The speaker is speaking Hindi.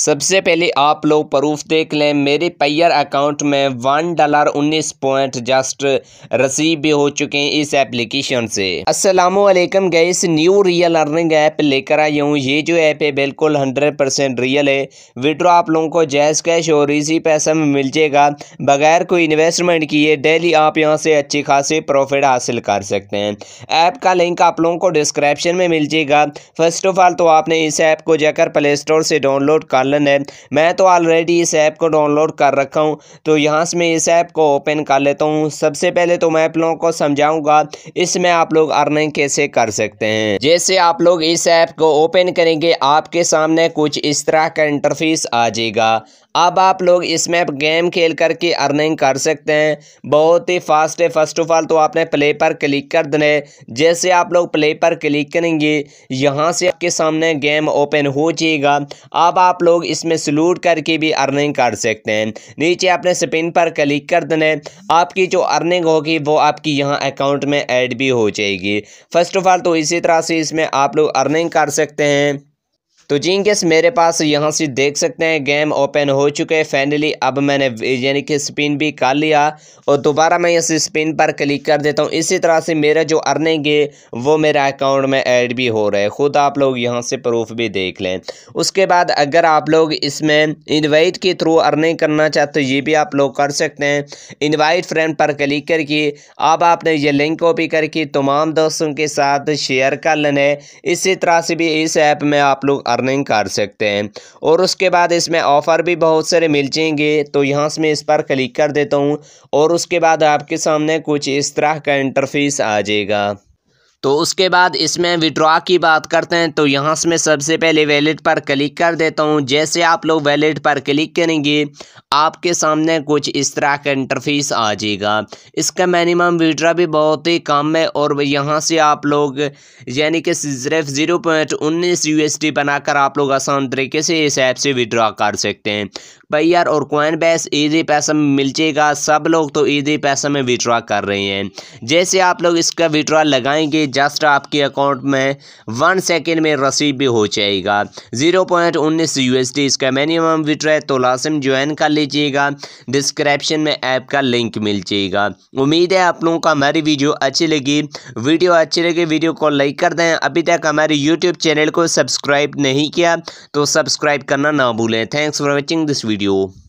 सबसे पहले आप लोग प्रूफ देख लें मेरे पैयर अकाउंट में वन डॉलर उन्नीस पॉइंट जस्ट रसीद भी हो चुके हैं इस एप्लीकेशन से वालेकुम guys new real earning app लेकर आई हूँ ये जो ऐप है बिल्कुल हंड्रेड परसेंट रियल है विड्रॉ आप लोगों को जैस कैश और इसी पैसा में मिल जाएगा बगैर कोई इन्वेस्टमेंट किए डेली आप यहाँ से अच्छी खासी प्रॉफिट हासिल कर सकते हैं ऐप का लिंक आप लोगों को डिस्क्रिप्शन में मिल जाएगा फर्स्ट ऑफ ऑल तो आपने इस ऐप को जाकर प्ले स्टोर से डाउनलोड कर चालन है मैं तो ऑलरेडी इस ऐप को डाउनलोड कर रखा हूँ तो यहाँ से मैं इस ऐप को ओपन कर लेता हूँ सबसे पहले तो मैं आप लोगों को समझाऊँगा इसमें आप लोग अर्निंग कैसे कर सकते हैं जैसे आप लोग इस ऐप को ओपन करेंगे आपके सामने कुछ इस तरह का इंटरफेस आ जाएगा अब आप लोग इसमें गेम खेल करके अर्निंग कर सकते हैं बहुत ही फास्ट है फर्स्ट ऑफ ऑल तो आपने प्ले पर क्लिक कर देने जैसे आप लोग प्ले पर क्लिक करेंगे यहाँ से आपके सामने गेम ओपन हो जाएगा अब आप लोग इसमें सलूट करके भी अर्निंग कर सकते हैं नीचे आपने स्पिन पर क्लिक कर देने आपकी जो अर्निंग होगी वो आपकी यहाँ अकाउंट में ऐड भी हो जाएगी फर्स्ट ऑफ ऑल तो इसी तरह से इसमें आप लोग अर्निंग कर सकते हैं तो जी इनकेस मेरे पास यहाँ से देख सकते हैं गेम ओपन हो चुके हैं फाइनली अब मैंने यानी कि स्पिन भी कर लिया और दोबारा मैं इस स्पिन पर क्लिक कर देता हूँ इसी तरह से मेरा जो अर्निंग है वो मेरा अकाउंट में ऐड भी हो रहा है ख़ुद आप लोग यहाँ से प्रूफ भी देख लें उसके बाद अगर आप लोग इसमें इन्वाइट के थ्रू अर्निंग करना चाहते हो ये भी आप लोग कर सकते हैं इन्वाइट फ्रेंड पर क्लिक करके अब आपने ये लिंक कॉपी करके तमाम दोस्तों के साथ शेयर कर लेना है इसी तरह से भी इस ऐप में आप लोग अर्निंग कर सकते हैं और उसके बाद इसमें ऑफ़र भी बहुत सारे मिल जाएंगे तो यहाँ से मैं इस पर क्लिक कर देता हूँ और उसके बाद आपके सामने कुछ इस तरह का इंटरफेस आ जाएगा तो उसके बाद इसमें विड्रॉ की बात करते हैं तो यहाँ से मैं सबसे पहले वैलेट पर क्लिक कर देता हूँ जैसे आप लोग वैलेट पर क्लिक करेंगे आपके सामने कुछ इस तरह का इंटरफेस आ जाएगा इसका मिनिमम विड्रा भी बहुत ही कम है और यहाँ से आप लोग यानी कि सिर्फ ज़ीरो पॉइंट उन्नीस यू एस टी बनाकर आप लोग आसान तरीके से इस ऐप से विड्रॉ कर सकते हैं भाई यार और कोइन बेस ईजी पैसा में मिल जाएगा सब लोग तो ईजी पैसा में विड्रॉ कर रहे हैं जैसे आप लोग इसका विड्रॉ लगाएंगे जस्ट आपके अकाउंट में वन सेकेंड में रसीद भी हो जाएगा ज़ीरो पॉइंट उन्नीस यू एस डी इसका मिनिमम विड्रॉ है तो लाजिम ज्वाइन कर लीजिएगा डिस्क्रिप्शन में ऐप का लिंक मिल जाएगा उम्मीद है आप लोगों को हमारी वीडियो अच्छी लगी वीडियो अच्छी लगी वीडियो को लाइक कर दें अभी तक हमारे यूट्यूब चैनल को सब्सक्राइब नहीं किया तो सब्सक्राइब करना ना भूलें thanks for watching this video d